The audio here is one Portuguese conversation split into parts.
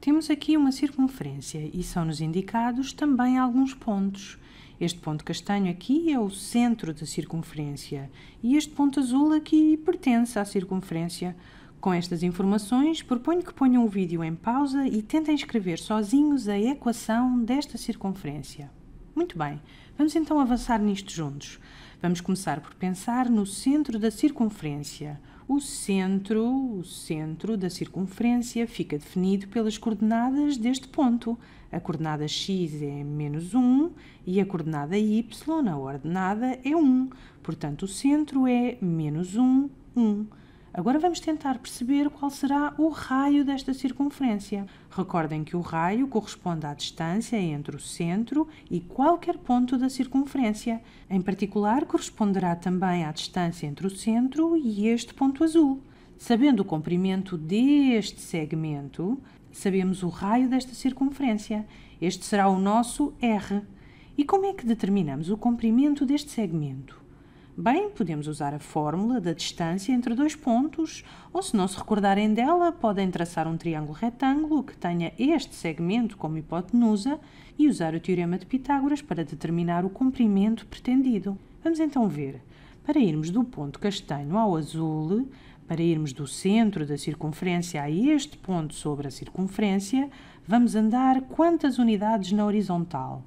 Temos aqui uma circunferência e são-nos indicados também alguns pontos. Este ponto castanho aqui é o centro da circunferência e este ponto azul aqui pertence à circunferência. Com estas informações, proponho que ponham o vídeo em pausa e tentem escrever sozinhos a equação desta circunferência. Muito bem, Vamos então avançar nisto juntos. Vamos começar por pensar no centro da circunferência. O centro, o centro da circunferência fica definido pelas coordenadas deste ponto. A coordenada x é menos 1 e a coordenada y, a ordenada, é 1. Portanto, o centro é menos 1, 1. Agora vamos tentar perceber qual será o raio desta circunferência. Recordem que o raio corresponde à distância entre o centro e qualquer ponto da circunferência. Em particular, corresponderá também à distância entre o centro e este ponto azul. Sabendo o comprimento deste segmento, sabemos o raio desta circunferência. Este será o nosso R. E como é que determinamos o comprimento deste segmento? Bem, podemos usar a fórmula da distância entre dois pontos, ou se não se recordarem dela, podem traçar um triângulo retângulo que tenha este segmento como hipotenusa e usar o teorema de Pitágoras para determinar o comprimento pretendido. Vamos então ver. Para irmos do ponto castanho ao azul, para irmos do centro da circunferência a este ponto sobre a circunferência, vamos andar quantas unidades na horizontal?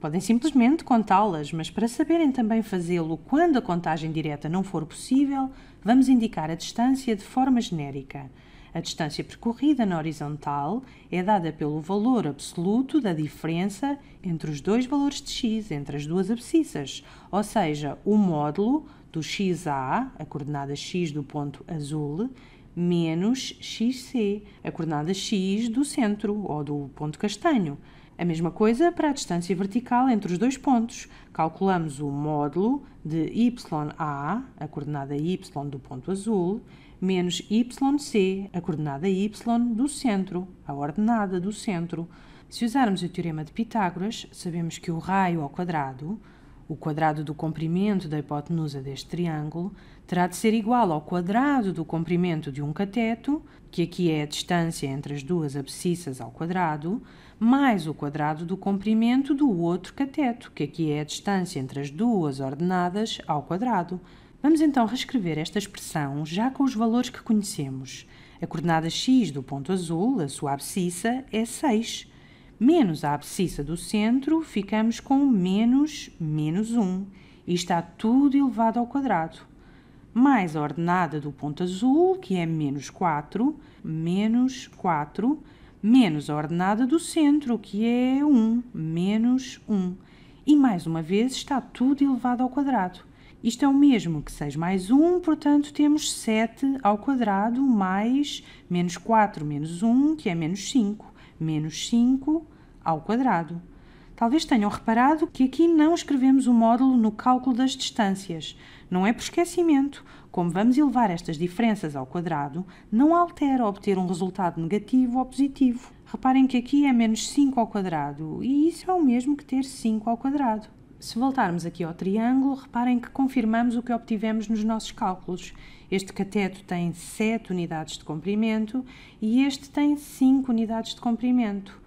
Podem simplesmente contá-las, mas para saberem também fazê-lo quando a contagem direta não for possível, vamos indicar a distância de forma genérica. A distância percorrida na horizontal é dada pelo valor absoluto da diferença entre os dois valores de x, entre as duas abscissas, ou seja, o módulo do xa, a coordenada x do ponto azul, menos xc, a coordenada x do centro ou do ponto castanho. A mesma coisa para a distância vertical entre os dois pontos. Calculamos o módulo de YA, a coordenada Y do ponto azul, menos YC, a coordenada Y do centro, a ordenada do centro. Se usarmos o teorema de Pitágoras, sabemos que o raio ao quadrado, o quadrado do comprimento da hipotenusa deste triângulo, terá de ser igual ao quadrado do comprimento de um cateto, que aqui é a distância entre as duas abscissas ao quadrado, mais o quadrado do comprimento do outro cateto, que aqui é a distância entre as duas ordenadas ao quadrado. Vamos então reescrever esta expressão já com os valores que conhecemos. A coordenada x do ponto azul, a sua abscissa, é 6. Menos a abscissa do centro, ficamos com menos menos 1. E está tudo elevado ao quadrado. Mais a ordenada do ponto azul, que é menos 4, menos 4, menos a ordenada do centro, que é 1, menos 1. E mais uma vez está tudo elevado ao quadrado. Isto é o mesmo que 6 mais 1, portanto temos 7 ao quadrado mais menos 4 menos 1, que é menos 5, menos 5 ao quadrado. Talvez tenham reparado que aqui não escrevemos o módulo no cálculo das distâncias. Não é por esquecimento. Como vamos elevar estas diferenças ao quadrado, não altera obter um resultado negativo ou positivo. Reparem que aqui é menos 5 ao quadrado, e isso é o mesmo que ter 5 ao quadrado. Se voltarmos aqui ao triângulo, reparem que confirmamos o que obtivemos nos nossos cálculos. Este cateto tem 7 unidades de comprimento e este tem 5 unidades de comprimento.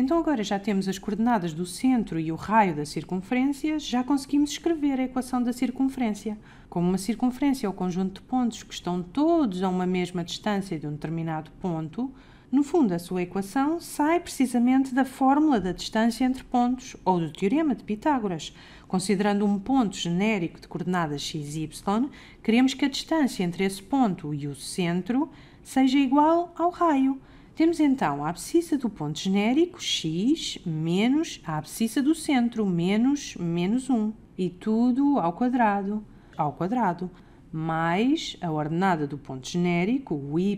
Então agora já temos as coordenadas do centro e o raio da circunferência, já conseguimos escrever a equação da circunferência. Como uma circunferência é o conjunto de pontos que estão todos a uma mesma distância de um determinado ponto, no fundo, a sua equação sai precisamente da fórmula da distância entre pontos ou do teorema de Pitágoras. Considerando um ponto genérico de coordenadas x e y, queremos que a distância entre esse ponto e o centro seja igual ao raio. Temos então a abscissa do ponto genérico, x, menos a abscissa do centro, menos menos 1. E tudo ao quadrado, ao quadrado. Mais a ordenada do ponto genérico, o y,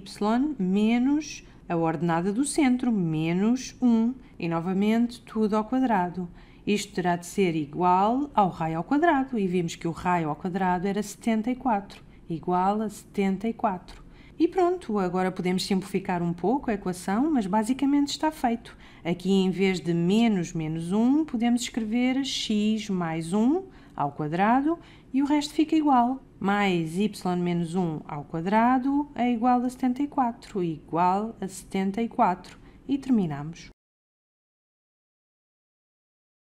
menos a ordenada do centro, menos 1. E novamente tudo ao quadrado. Isto terá de ser igual ao raio ao quadrado. E vimos que o raio ao quadrado era 74, igual a 74. E pronto, agora podemos simplificar um pouco a equação, mas basicamente está feito. Aqui, em vez de menos menos 1, podemos escrever x mais 1 ao quadrado e o resto fica igual. Mais y menos 1 ao quadrado é igual a 74, igual a 74. E terminamos.